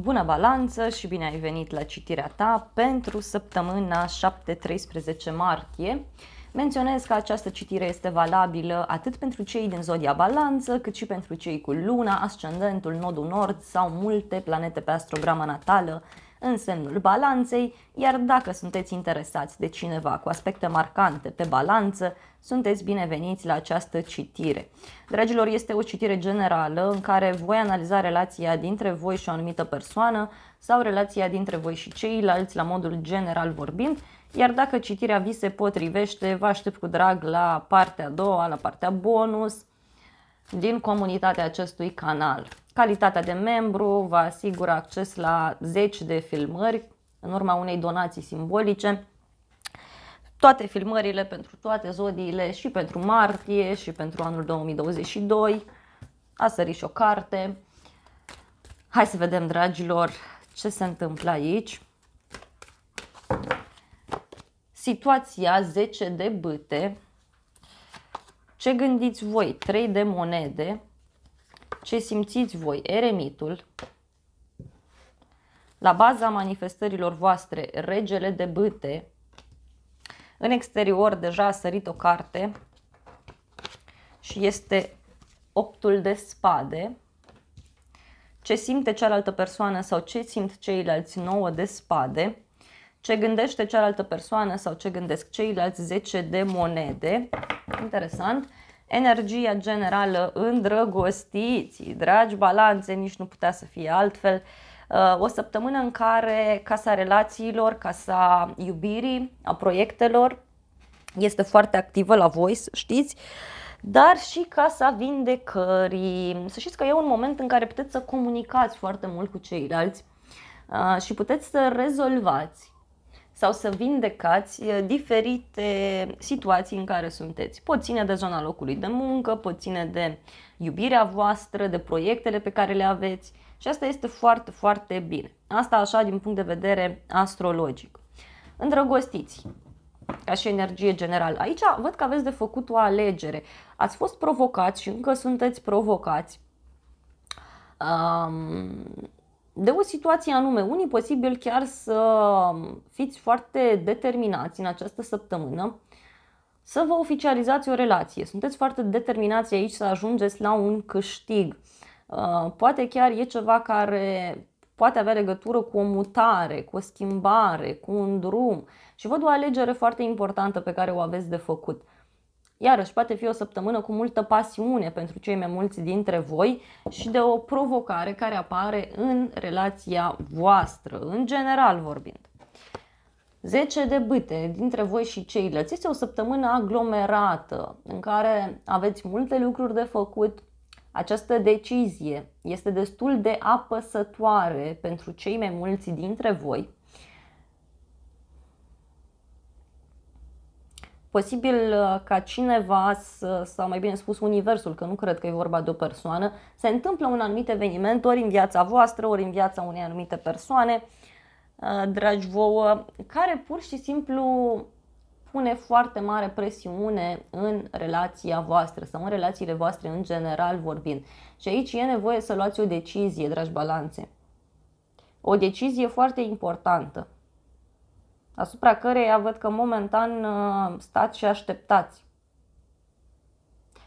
Bună balanță și bine ai venit la citirea ta pentru săptămâna 7-13 martie. Menționez că această citire este valabilă atât pentru cei din zodia balanță, cât și pentru cei cu luna, ascendentul, nodul nord sau multe planete pe astrograma natală în semnul balanței, iar dacă sunteți interesați de cineva cu aspecte marcante pe balanță, sunteți bineveniți la această citire. Dragilor, este o citire generală în care voi analiza relația dintre voi și o anumită persoană sau relația dintre voi și ceilalți la modul general vorbind, iar dacă citirea vi se potrivește, vă aștept cu drag la partea a doua, la partea bonus, din comunitatea acestui canal. Calitatea de membru vă asigură acces la zeci de filmări în urma unei donații simbolice. Toate filmările pentru toate zodiile și pentru martie și pentru anul 2022. A sărit și o carte. Hai să vedem, dragilor, ce se întâmplă aici. Situația 10 de bâte ce gândiți voi? Trei de monede. Ce simțiți voi? Eremitul. La baza manifestărilor voastre, regele de bâte. În exterior deja a sărit o carte și este optul de spade. Ce simte cealaltă persoană sau ce simt ceilalți nouă de spade. Ce gândește cealaltă persoană sau ce gândesc ceilalți 10 de monede. Interesant. Energia generală îndrăgostiți, dragi balanțe, nici nu putea să fie altfel. Uh, o săptămână în care casa relațiilor, casa iubirii, a proiectelor este foarte activă la voi, știți dar și casa vindecării. Să știți că e un moment în care puteți să comunicați foarte mult cu ceilalți uh, și puteți să rezolvați sau să vindecați diferite situații în care sunteți. Pot ține de zona locului de muncă, pot ține de iubirea voastră, de proiectele pe care le aveți și asta este foarte, foarte bine. Asta așa din punct de vedere astrologic. Îndrăgostiți, ca și energie generală. Aici văd că aveți de făcut o alegere. Ați fost provocați și încă sunteți provocați. Um, de o situație anume. Unii posibil chiar să fiți foarte determinați în această săptămână să vă oficializați o relație. Sunteți foarte determinați aici să ajungeți la un câștig. Uh, poate chiar e ceva care poate avea legătură cu o mutare, cu o schimbare, cu un drum și văd o alegere foarte importantă pe care o aveți de făcut. Iarăși, poate fi o săptămână cu multă pasiune pentru cei mai mulți dintre voi și de o provocare care apare în relația voastră, în general vorbind. 10 de bâte dintre voi și ceilalți. Este o săptămână aglomerată în care aveți multe lucruri de făcut. Această decizie este destul de apăsătoare pentru cei mai mulți dintre voi. posibil uh, ca cineva, sau mai bine spus universul, că nu cred că e vorba de o persoană, se întâmplă un anumit eveniment ori în viața voastră, ori în viața unei anumite persoane, uh, dragi vouă, care pur și simplu pune foarte mare presiune în relația voastră sau în relațiile voastre în general vorbind. Și aici e nevoie să luați o decizie, dragi balanțe. O decizie foarte importantă asupra căreia văd că momentan uh, stați și așteptați.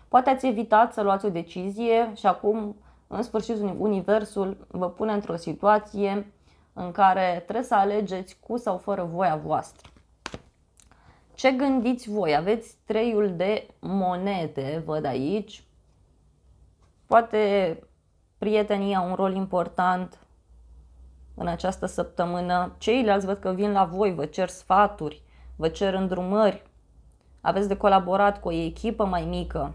Poate ați evitat să luați o decizie și acum, în sfârșit, Universul vă pune într-o situație în care trebuie să alegeți cu sau fără voia voastră. Ce gândiți voi? Aveți treiul de monede, văd aici. Poate prietenia un rol important, în această săptămână. Ceilalți văd că vin la voi, vă cer sfaturi, vă cer îndrumări. Aveți de colaborat cu o echipă mai mică,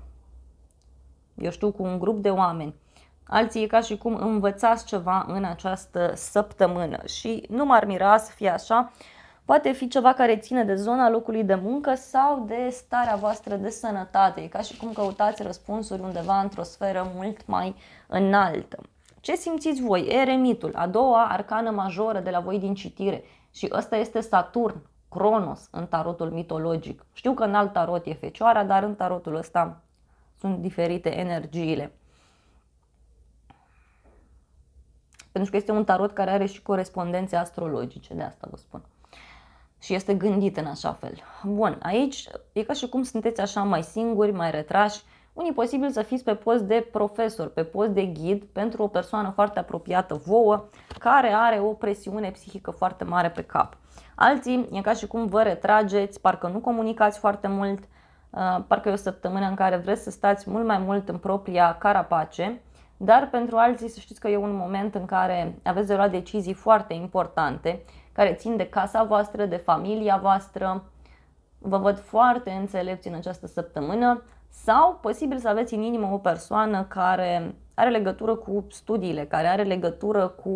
eu știu, cu un grup de oameni. Alții e ca și cum învățați ceva în această săptămână și nu m-ar mira să fie așa. Poate fi ceva care ține de zona locului de muncă sau de starea voastră de sănătate. E ca și cum căutați răspunsuri undeva într-o sferă mult mai înaltă. Ce simțiți voi? Eremitul, a doua arcană majoră de la voi din citire. Și ăsta este Saturn, Cronos, în tarotul mitologic. Știu că în alt tarot e fecioara, dar în tarotul ăsta sunt diferite energiile. Pentru că este un tarot care are și corespondențe astrologice, de asta vă spun. Și este gândit în așa fel. Bun, aici e ca și cum sunteți așa mai singuri, mai retrași, unii posibil să fiți pe post de profesor, pe post de ghid pentru o persoană foarte apropiată vouă care are o presiune psihică foarte mare pe cap. Alții e ca și cum vă retrageți, parcă nu comunicați foarte mult, uh, parcă e o săptămână în care vreți să stați mult mai mult în propria carapace, dar pentru alții să știți că e un moment în care aveți de luat decizii foarte importante care țin de casa voastră, de familia voastră. Vă văd foarte înțelepți în această săptămână, sau posibil să aveți în inimă o persoană care are legătură cu studiile, care are legătură cu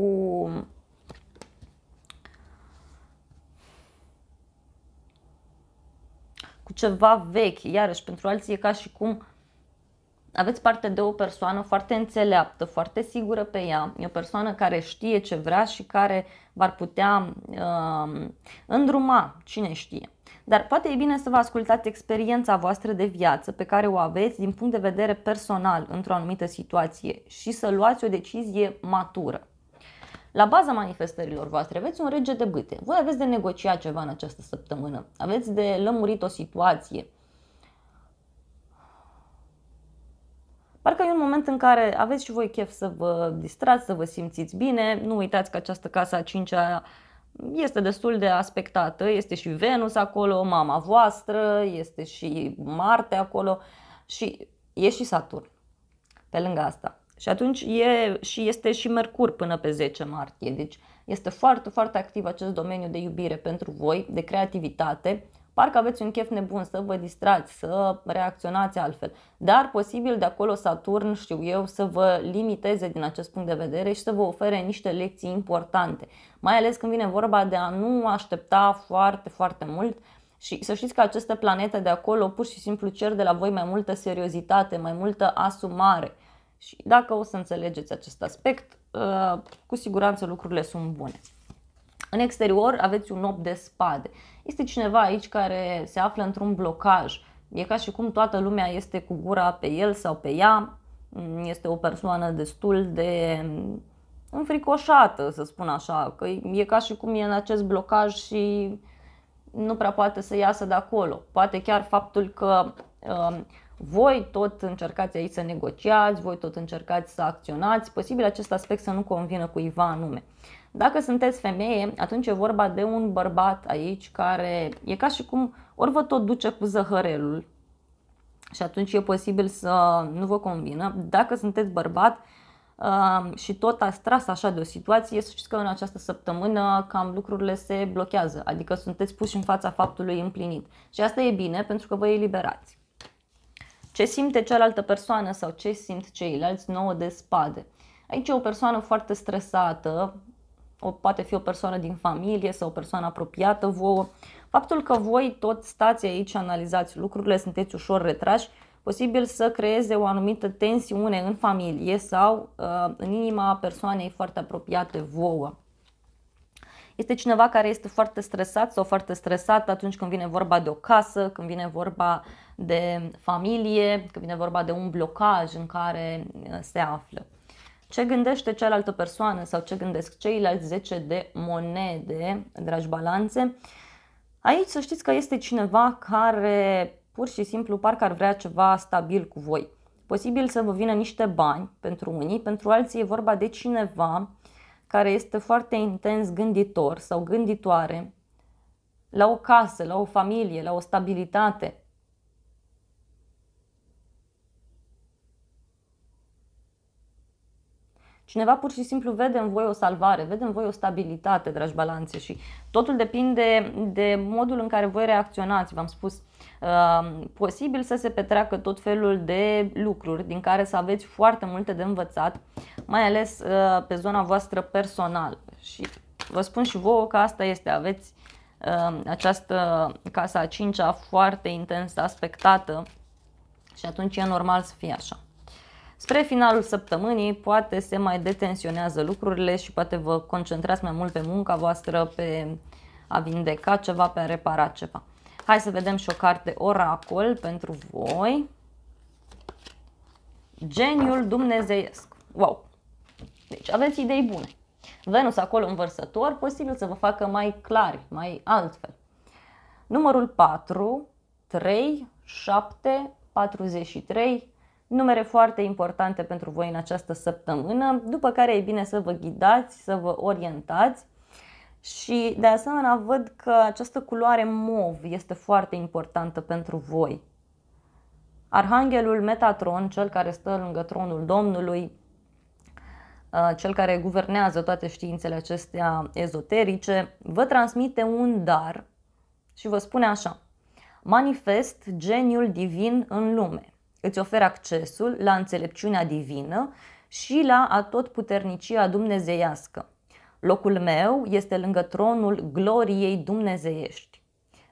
cu ceva vechi. Iarăși, pentru alții e ca și cum aveți parte de o persoană foarte înțeleaptă, foarte sigură pe ea, e o persoană care știe ce vrea și care v-ar putea uh, îndruma, cine știe dar poate e bine să vă ascultați experiența voastră de viață pe care o aveți din punct de vedere personal într-o anumită situație și să luați o decizie matură. La baza manifestărilor voastre aveți un rege de bâte. Voi aveți de negociat ceva în această săptămână. Aveți de lămurit o situație. Parcă e un moment în care aveți și voi chef să vă distrați, să vă simțiți bine. Nu uitați că această casă a cincea este destul de aspectată, este și Venus acolo, mama voastră, este și Marte acolo și e și Saturn pe lângă asta. Și atunci e, și este și Mercur până pe 10 martie, deci este foarte, foarte activ acest domeniu de iubire pentru voi, de creativitate, parcă aveți un chef nebun să vă distrați, să reacționați altfel. Dar posibil de acolo Saturn, știu eu, să vă limiteze din acest punct de vedere și să vă ofere niște lecții importante. Mai ales când vine vorba de a nu aștepta foarte, foarte mult și să știți că aceste planete de acolo pur și simplu cer de la voi mai multă seriozitate, mai multă asumare. Și dacă o să înțelegeți acest aspect, uh, cu siguranță lucrurile sunt bune. În exterior aveți un 8 de spade. Este cineva aici care se află într-un blocaj. E ca și cum toată lumea este cu gura pe el sau pe ea. Este o persoană destul de înfricoșată, să spun așa, că e ca și cum e în acest blocaj și nu prea poate să iasă de acolo. Poate chiar faptul că uh, voi tot încercați aici să negociați, voi tot încercați să acționați, posibil acest aspect să nu convină cuiva anume. Dacă sunteți femeie, atunci e vorba de un bărbat aici care e ca și cum ori vă tot duce cu zăhărelul și atunci e posibil să nu vă convină. Dacă sunteți bărbat uh, și tot ați tras așa de o situație, să știți că în această săptămână cam lucrurile se blochează, adică sunteți puși în fața faptului împlinit. Și asta e bine pentru că vă eliberați. Ce simte cealaltă persoană sau ce simt ceilalți? nouă de spade. Aici e o persoană foarte stresată, o, poate fi o persoană din familie sau o persoană apropiată vouă. Faptul că voi tot stați aici, analizați lucrurile, sunteți ușor retrași, posibil să creeze o anumită tensiune în familie sau uh, în inima persoanei foarte apropiate vouă. Este cineva care este foarte stresat sau foarte stresat atunci când vine vorba de o casă, când vine vorba de familie, când vine vorba de un blocaj în care uh, se află ce gândește cealaltă persoană sau ce gândesc ceilalți 10 de monede, dragi balanțe. Aici să știți că este cineva care pur și simplu parcă ar vrea ceva stabil cu voi. Posibil să vă vină niște bani pentru unii, pentru alții e vorba de cineva care este foarte intens gânditor sau gânditoare la o casă, la o familie, la o stabilitate, Cineva pur și simplu vede în voi o salvare, vede în voi o stabilitate, dragi balanțe și totul depinde de modul în care voi reacționați. V-am spus, uh, posibil să se petreacă tot felul de lucruri din care să aveți foarte multe de învățat, mai ales uh, pe zona voastră personală. Și vă spun și vouă că asta este, aveți uh, această casa a cincea foarte intens aspectată și atunci e normal să fie așa. Spre finalul săptămânii poate se mai detensionează lucrurile și poate vă concentrați mai mult pe munca voastră, pe a vindeca ceva, pe a repara ceva. Hai să vedem și o carte oracol pentru voi. Geniul dumnezeiesc. Wow! Deci aveți idei bune. Venus acolo învărsător, posibil să vă facă mai clari, mai altfel. Numărul 4, 3, 7, 43, numere foarte importante pentru voi în această săptămână, după care e bine să vă ghidați, să vă orientați. Și de asemenea văd că această culoare mov este foarte importantă pentru voi. Arhanghelul Metatron, cel care stă lângă tronul Domnului, ă, cel care guvernează toate științele acestea ezoterice, vă transmite un dar și vă spune așa. Manifest geniul divin în lume îți oferă accesul la înțelepciunea divină și la atotputernicia dumnezeiască. Locul meu este lângă tronul gloriei dumnezeiești.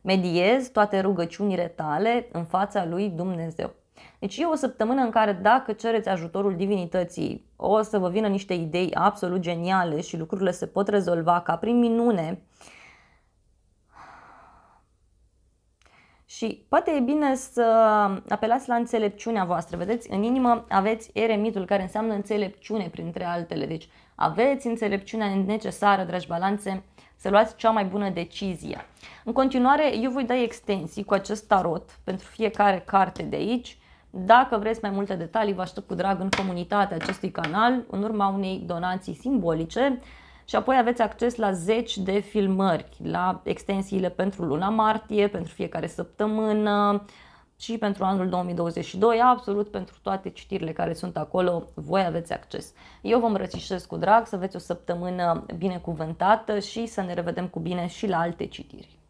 Mediez toate rugăciunile tale în fața lui Dumnezeu. Deci e o săptămână în care dacă cereți ajutorul divinității, o să vă vină niște idei absolut geniale și lucrurile se pot rezolva ca prin minune Și poate e bine să apelați la înțelepciunea voastră. Vedeți, în inimă aveți eremitul, care înseamnă înțelepciune, printre altele. Deci aveți înțelepciunea necesară, dragi balanțe, să luați cea mai bună decizie. În continuare, eu voi da extensii cu acest tarot pentru fiecare carte de aici. Dacă vreți mai multe detalii, vă aștept cu drag în comunitatea acestui canal, în urma unei donații simbolice și apoi aveți acces la zeci de filmări, la extensiile pentru luna martie, pentru fiecare săptămână și pentru anul 2022, absolut pentru toate citirile care sunt acolo, voi aveți acces. Eu vă îmbrățișez cu drag, să aveți o săptămână binecuvântată și să ne revedem cu bine și la alte citiri.